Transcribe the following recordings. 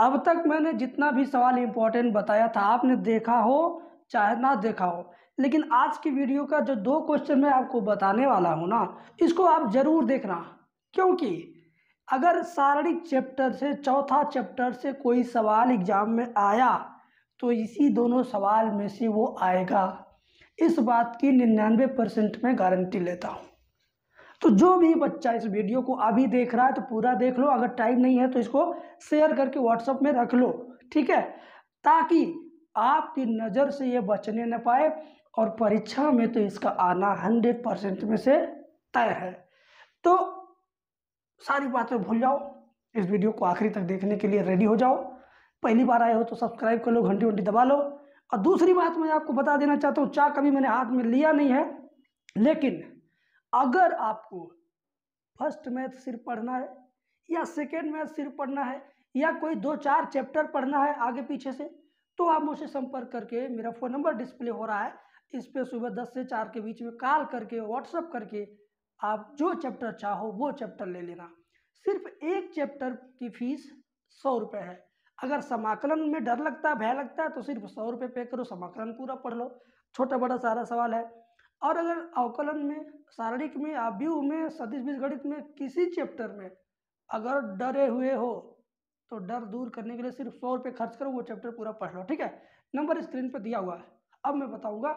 अब तक मैंने जितना भी सवाल इम्पोर्टेंट बताया था आपने देखा हो चाहे ना देखा हो लेकिन आज की वीडियो का जो दो क्वेश्चन मैं आपको बताने वाला हूँ ना इसको आप ज़रूर देखना क्योंकि अगर सारणिक चैप्टर से चौथा चैप्टर से कोई सवाल एग्ज़ाम में आया तो इसी दोनों सवाल में से वो आएगा इस बात की निन्यानवे परसेंट में गारंटी लेता हूँ तो जो भी बच्चा इस वीडियो को अभी देख रहा है तो पूरा देख लो अगर टाइम नहीं है तो इसको शेयर करके व्हाट्सअप में रख लो ठीक है ताकि आपकी नज़र से ये बचने न पाए और परीक्षा में तो इसका आना हंड्रेड परसेंट में से तय है तो सारी बातें भूल जाओ इस वीडियो को आखिरी तक देखने के लिए रेडी हो जाओ पहली बार आए हो तो सब्सक्राइब कर लो घंटी वंटी दबा लो और दूसरी बात मैं आपको बता देना चाहता हूँ चाक अभी मैंने हाथ में लिया नहीं है लेकिन अगर आपको फर्स्ट मैथ सिर्फ पढ़ना है या सेकेंड मैथ सिर्फ पढ़ना है या कोई दो चार चैप्टर पढ़ना है आगे पीछे से तो आप मुझसे संपर्क करके मेरा फ़ोन नंबर डिस्प्ले हो रहा है इस पर सुबह दस से चार के बीच में कॉल करके व्हाट्सअप करके आप जो चैप्टर चाहो वो चैप्टर ले लेना सिर्फ एक चैप्टर की फीस सौ रुपये है अगर समाकलन में डर लगता है भय लगता है तो सिर्फ सौ रुपये पे करो समाकलन पूरा पढ़ लो छोटा बड़ा सारा सवाल है और अगर अवकलन में शारीरिक में आव्यूह में सतीश गणित में किसी चैप्टर में अगर डरे हुए हो तो डर दूर करने के लिए सिर्फ सौ रुपये खर्च करो वो चैप्टर पूरा पढ़ लो ठीक है नंबर स्क्रीन पर दिया हुआ है अब मैं बताऊँगा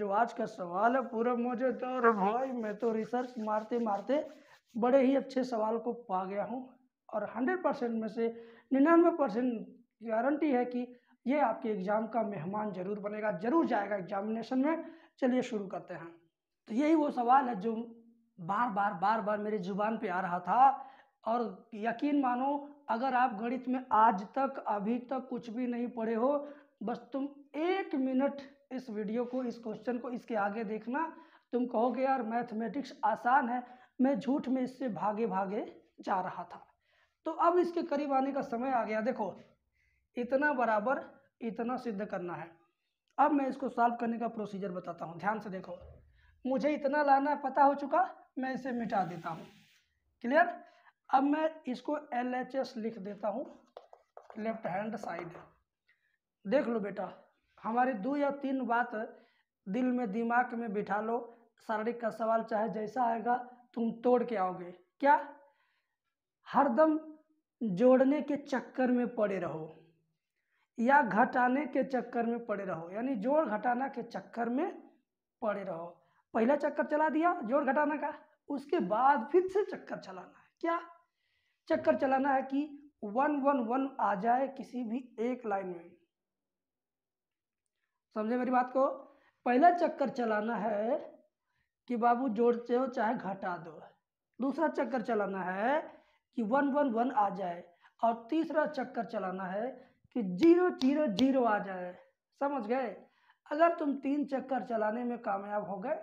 जो आज का सवाल है पूरा मजेदार भाई मैं तो रिसर्च मारते मारते बड़े ही अच्छे सवाल को पा गया हूँ और हंड्रेड परसेंट में से निन्यानवे परसेंट गारंटी है कि ये आपके एग्ज़ाम का मेहमान जरूर बनेगा जरूर जाएगा एग्जामिनेशन में चलिए शुरू करते हैं तो यही वो सवाल है जो बार बार बार बार मेरे जुबान पे आ रहा था और यकीन मानो अगर आप गणित में आज तक अभी तक कुछ भी नहीं पढ़े हो बस तुम एक मिनट इस वीडियो को इस क्वेश्चन को इसके आगे देखना तुम कहोगे यार मैथमेटिक्स आसान है मैं झूठ में इससे भागे भागे जा रहा था तो अब इसके करीब आने का समय आ गया देखो इतना बराबर इतना सिद्ध करना है अब मैं इसको सॉल्व करने का प्रोसीजर बताता हूँ ध्यान से देखो मुझे इतना लाना पता हो चुका मैं इसे मिटा देता हूँ क्लियर अब मैं इसको एल एच एस लिख देता हूँ लेफ्ट हैंड साइड देख लो बेटा हमारी दो या तीन बात दिल में दिमाग में बिठा लो शारीरिक का सवाल चाहे जैसा आएगा तुम तोड़ के आओगे क्या हरदम जोड़ने के चक्कर में पड़े रहो या घटाने के चक्कर में पड़े रहो यानी जोड़ घटाना के चक्कर में पड़े रहो पहला चक्कर चला दिया जोड़ घटाना का उसके बाद फिर से चक्कर चलाना है क्या चक्कर चलाना है कि वन वन वन आ जाए किसी भी एक लाइन में समझे मेरी बात को पहला चक्कर चलाना है कि बाबू जोड़ते हो चाहे घटा दो दूसरा चक्कर चलाना है कि वन वन वन आ जाए और तीसरा चक्कर चलाना है कि जीरो जीरो जीरो आ जाए समझ गए अगर तुम तीन चक्कर चलाने में कामयाब हो गए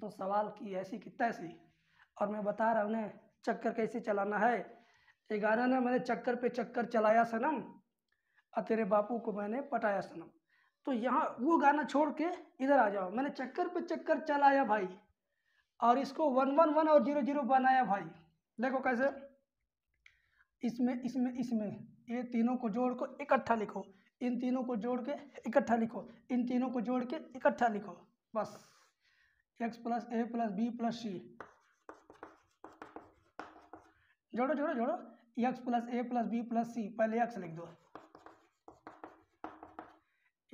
तो सवाल की ऐसी कि तैसी और मैं बता रहा हूँ चक्कर कैसे चलाना है ग्यारह ना मैंने चक्कर पे चक्कर चलाया सनम और तेरे बापू को मैंने पटाया सनम तो यहाँ वो गाना छोड़ के इधर आ जाओ मैंने चक्कर पे चक्कर चलाया भाई और इसको वन वन वन और जीरो जीरो बनाया भाई देखो कैसे इसमें इसमें इसमें ये तीनों को जोड़ को इकट्ठा लिखो इन तीनों को जोड़ के इकट्ठा लिखो इन तीनों को जोड़ के इकट्ठा लिखो बस X plus A plus B plus C जोड़ो जोड़ो जोड़ो X plus A plus B plus C पहले एक्स लिख दो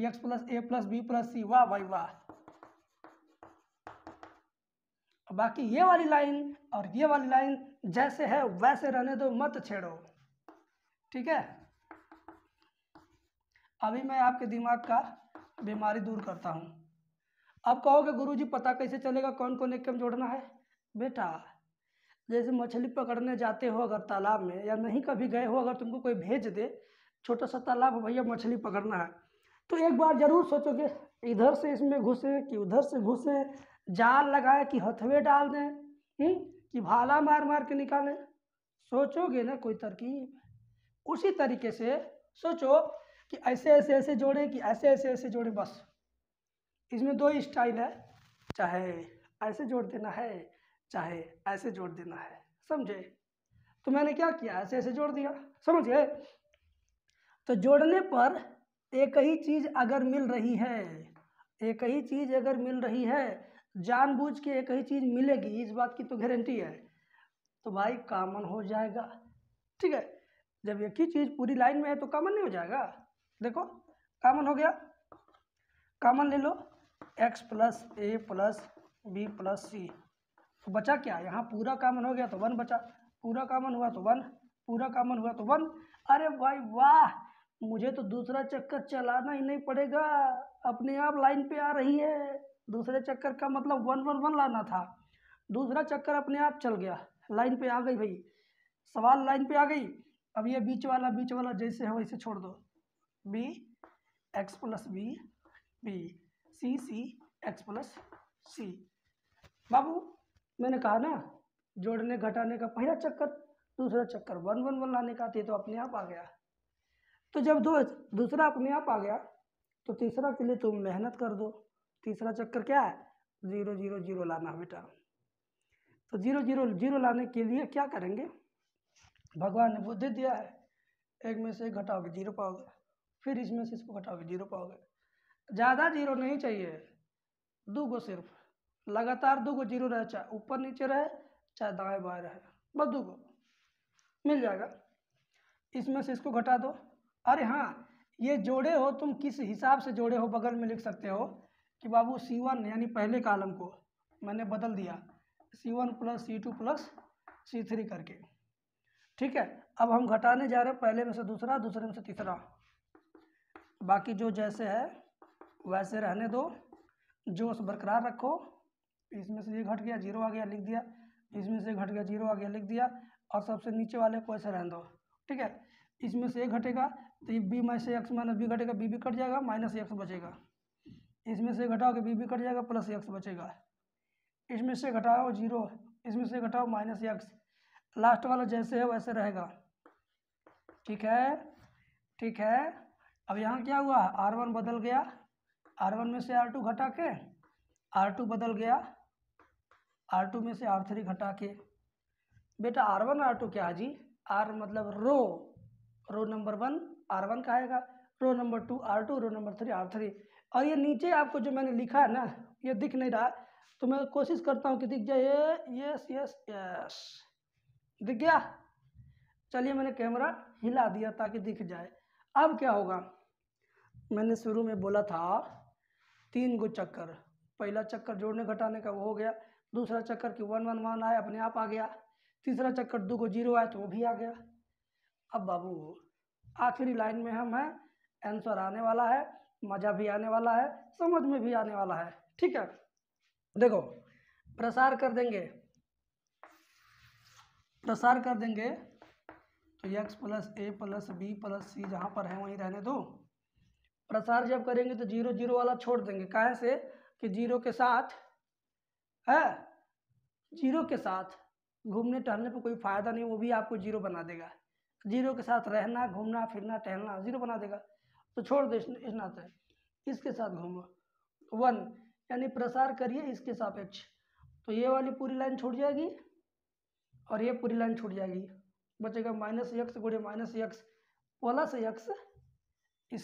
X plus A plus B plus C वाह भाई वाह बाकी ये वाली लाइन और ये वाली लाइन जैसे है वैसे रहने दो मत छेड़ो ठीक है अभी मैं आपके दिमाग का बीमारी दूर करता हूँ अब कहोगे गुरु जी पता कैसे चलेगा कौन कौन एक कम जोड़ना है बेटा जैसे मछली पकड़ने जाते हो अगर तालाब में या नहीं कभी गए हो अगर तुमको कोई भेज दे छोटा सा तालाब भैया मछली पकड़ना है तो एक बार जरूर सोचोगे इधर से इसमें घुसे कि उधर से घुसे जाल लगाए कि हथवे डाल दें हम्म, कि भाला मार मार के निकालें सोचोगे ना कोई तरकीब उसी तरीके से सोचो कि ऐसे ऐसे ऐसे जोड़ें कि ऐसे ऐसे ऐसे जोड़ें बस इसमें दो ही स्टाइल है चाहे ऐसे जोड़ देना है चाहे ऐसे जोड़ देना है समझे तो मैंने क्या किया ऐसे ऐसे जोड़ दिया समझ गए तो जोड़ने पर एक ही चीज़ अगर मिल रही है एक ही चीज़ अगर मिल रही है जानबूझ के एक ही चीज़ मिलेगी इस बात की तो गारंटी है तो भाई कॉमन हो जाएगा ठीक है जब एक ही चीज़ पूरी लाइन में है तो कॉमन नहीं हो जाएगा देखो कॉमन हो गया कॉमन ले लो X plus A plus B plus C तो बचा क्या यहाँ पूरा कॉमन हो गया तो वन बचा पूरा कॉमन हुआ तो वन पूरा कॉमन हुआ तो वन अरे भाई वाह मुझे तो दूसरा चक्कर चलाना ही नहीं पड़ेगा अपने आप लाइन पे आ रही है दूसरे चक्कर का मतलब वन वन वन लाना था दूसरा चक्कर अपने आप चल गया लाइन पे आ गई भाई सवाल लाइन पे आ गई अब ये बीच वाला बीच वाला जैसे है वैसे छोड़ दो B X plus B B C C X plus C बाबू मैंने कहा ना जोड़ने घटाने का पहला चक्कर दूसरा चक्कर वन वन वन लाने का थे तो, तो अपने आप आ गया तो जब दो दूसरा अपने आप आ गया तो तीसरा के लिए तुम मेहनत कर दो तीसरा चक्कर क्या है ज़ीरो जीरो जीरो लाना बेटा तो जीरो जीरो जीरो लाने के लिए क्या करेंगे भगवान ने बुद्धि दिया है एक में से घटाओगे जीरो पाओगे फिर इसमें से इसको घटाओगे जीरो पाओगे ज़्यादा जीरो नहीं चाहिए दो गो सिर्फ लगातार दो गो जीरो रहे चाहे ऊपर नीचे रहे चाहे दाएं बाएं रहे बस दो गो मिल जाएगा इसमें से इसको घटा दो अरे हाँ ये जोड़े हो तुम किस हिसाब से जोड़े हो बगल में लिख सकते हो कि बाबू सी वन यानी पहले कालम को मैंने बदल दिया C one plus C two plus C three करके ठीक है अब हम घटाने जा रहे हैं पहले में से दूसरा दूसरे में से तीसरा बाकी जो जैसे है वैसे रहने दो जो बरकरार रखो इसमें से ये घट गया जीरो आ गया लिख दिया इसमें से घट गया जीरो आ गया लिख दिया और सबसे नीचे वाले को ऐसे रहने दो ठीक है इसमें से ए घटेगा तो ये B minus X minus B घटेगा बी भी कट जाएगा माइनस एक्स बचेगा इसमें से घटाओ कि बी भी कट जाएगा प्लस एक्स बचेगा इसमें से घटाओ जीरो इसमें से घटाओ माइनस एक्स लास्ट वाला जैसे है वैसे रहेगा ठीक है ठीक है अब यहाँ क्या हुआ आर वन बदल गया आर वन में से आर टू घटा के आर टू बदल गया आर टू में से आर थ्री घटा के बेटा आर वन आर टू क्या है जी आर मतलब row row number one R one का आएगा row number two R two row number three R three और ये नीचे आपको जो मैंने लिखा है ना ये दिख नहीं रहा तो मैं कोशिश करता हूँ कि दिख जाए यस यस यस दिख गया चलिए मैंने कैमरा हिला दिया ताकि दिख जाए अब क्या होगा मैंने शुरू में बोला था तीन गो चक्कर पहला चक्कर जोड़ने घटाने का वो हो गया दूसरा चक्कर कि वन वन वन आया अपने आप आ गया तीसरा चक्कर दो को जीरो आया तो वो भी आ गया अब बाबू आखिरी लाइन में हम हैं आंसर आने वाला है मज़ा भी आने वाला है समझ में भी आने वाला है ठीक है देखो प्रसार कर देंगे प्रसार कर देंगे तो X plus A plus B plus C जहाँ पर है वहीं रहने दो प्रसार जब करेंगे तो जीरो जीरो वाला छोड़ देंगे काहे से कि जीरो के साथ है जीरो के साथ घूमने टहलने पर कोई फ़ायदा नहीं वो भी आपको जीरो बना देगा जीरो के साथ रहना घूमना फिरना टहलना जीरो बना देगा तो छोड़ दो इस नाते इसके साथ घूमो वन यानी प्रसार करिए इसके सापेक्ष तो ये वाली पूरी लाइन छोड़ जाएगी और ये पूरी लाइन छूट जाएगी बचेगा माइनस यक्स गुड़े minus X plus X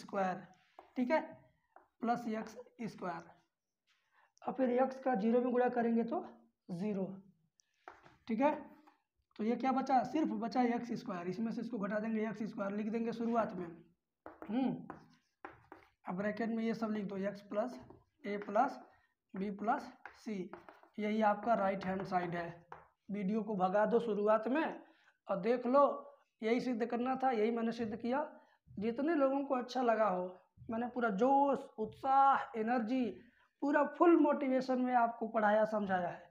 square ठीक है प्लस यक्स स्क्वायर और फिर यक्स का जीरो में गुड़ा करेंगे तो ज़ीरो ठीक है तो ये क्या बचा सिर्फ बचा यक्स स्क्वायर इसमें से इसको घटा देंगे यक्स स्क्वायर लिख देंगे शुरुआत में हम्म। अब ब्रैकेट में ये सब लिख दो X plus A plus B plus C यही आपका राइट हैंड साइड है वीडियो को भगा दो शुरुआत में और देख लो यही सिद्ध करना था यही मैंने सिद्ध किया जितने लोगों को अच्छा लगा हो मैंने पूरा जोश उत्साह एनर्जी पूरा फुल मोटिवेशन में आपको पढ़ाया समझाया है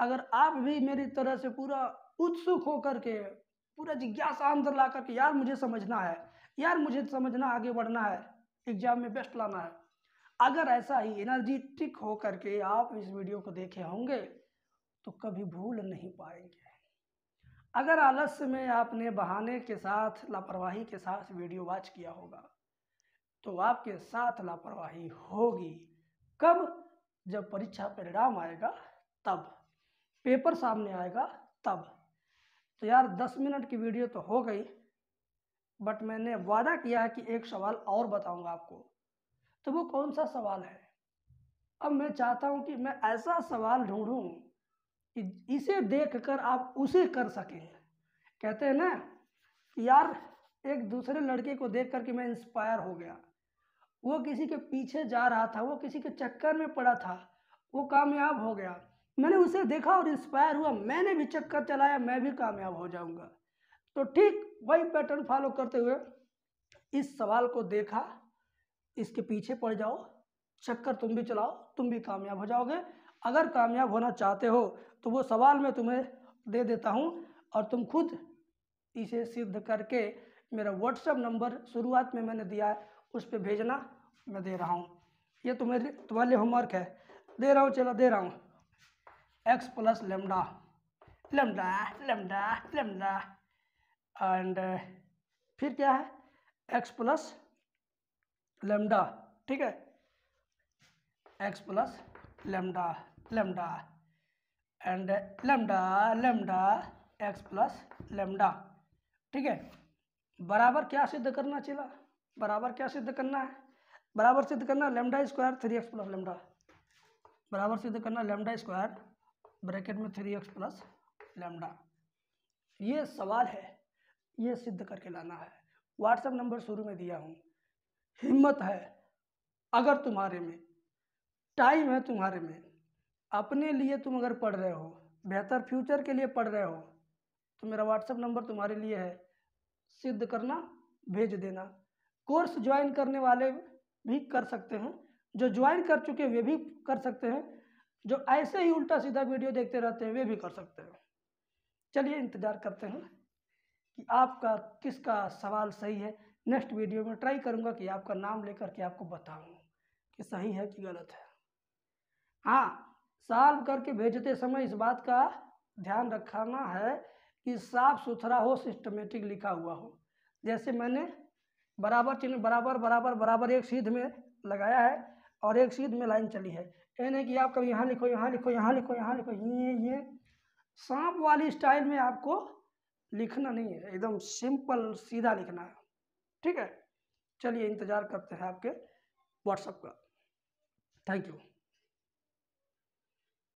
अगर आप भी मेरी तरह से पूरा उत्सुक होकर के पूरा जिज्ञासा अंदर ला करके यार मुझे समझना है यार मुझे समझना आगे बढ़ना है एग्जाम में बेस्ट लाना है अगर ऐसा ही एनर्जी टिक होकर के आप इस वीडियो को देखे होंगे तो कभी भूल नहीं पाएंगे अगर आलस्य में आपने बहाने के साथ लापरवाही के साथ वीडियो वॉच किया होगा तो आपके साथ लापरवाही होगी कब जब परीक्षा परिणाम आएगा तब पेपर सामने आएगा तब तो यार दस मिनट की वीडियो तो हो गई बट मैंने वादा किया है कि एक सवाल और बताऊंगा आपको तो वो कौन सा सवाल है अब मैं चाहता हूं कि मैं ऐसा सवाल ढूंढूं इसे देखकर आप उसे कर सकें कहते हैं ना यार एक दूसरे लड़के को देख करके मैं इंस्पायर हो गया वो किसी के पीछे जा रहा था वो किसी के चक्कर में पड़ा था वो कामयाब हो गया मैंने उसे देखा और इंस्पायर हुआ मैंने भी चक्कर चलाया मैं भी कामयाब हो जाऊंगा तो ठीक वही पैटर्न फॉलो करते हुए इस सवाल को देखा इसके पीछे पड़ जाओ चक्कर तुम भी चलाओ तुम भी कामयाब हो जाओगे अगर कामयाब होना चाहते हो तो वो सवाल मैं तुम्हें दे देता हूँ और तुम खुद इसे सिद्ध करके मेरा व्हाट्सएप नंबर शुरुआत में मैंने दिया है उस पर भेजना मैं दे रहा हूँ ये तुम्हें तुम्हारे होमवर्क है दे रहा हूँ चलो दे रहा हूँ X plus lambda lambda lambda lambda and फिर क्या है एक्स प्लस लेमडा ठीक है X plus lambda lambda and lambda lambda X plus lambda ठीक है बराबर क्या सिद्ध करना चला बराबर क्या सिद्ध करना है बराबर सिद्ध करना lambda square three X plus lambda बराबर सिद्ध करना लेमडा स्क्वायर ब्रैकेट में थ्री एक्स प्लस लेमडा ये सवाल है ये सिद्ध करके लाना है व्हाट्सएप नंबर शुरू में दिया हूँ हिम्मत है अगर तुम्हारे में टाइम है तुम्हारे में अपने लिए तुम अगर पढ़ रहे हो बेहतर फ्यूचर के लिए पढ़ रहे हो तो मेरा व्हाट्सएप नंबर तुम्हारे लिए है सिद्ध करना भेज देना कोर्स ज्वाइन करने वाले भी कर सकते हैं जो ज्वाइन कर चुके वे भी कर सकते हैं जो ऐसे ही उल्टा सीधा वीडियो देखते रहते हैं वे भी कर सकते हैं चलिए इंतज़ार करते हैं कि आपका किसका सवाल सही है नेक्स्ट वीडियो में ट्राई करूँगा कि आपका नाम लेकर के आपको बताऊँ कि सही है कि गलत है हाँ साल्व करके भेजते समय इस बात का ध्यान रखाना है कि साफ सुथरा हो सिस्टमेटिक लिखा हुआ हो जैसे मैंने बराबर चिन्ह बराबर बराबर बराबर एक सीध में लगाया है और एक सीध में लाइन चली है ये नहीं कि आप कभी यहाँ लिखो यहाँ लिखो यहाँ लिखो यहाँ लिखो ये ये सांप वाली स्टाइल में आपको लिखना नहीं है एकदम सिंपल सीधा लिखना है ठीक है चलिए इंतज़ार करते हैं आपके व्हाट्सअप का थैंक यू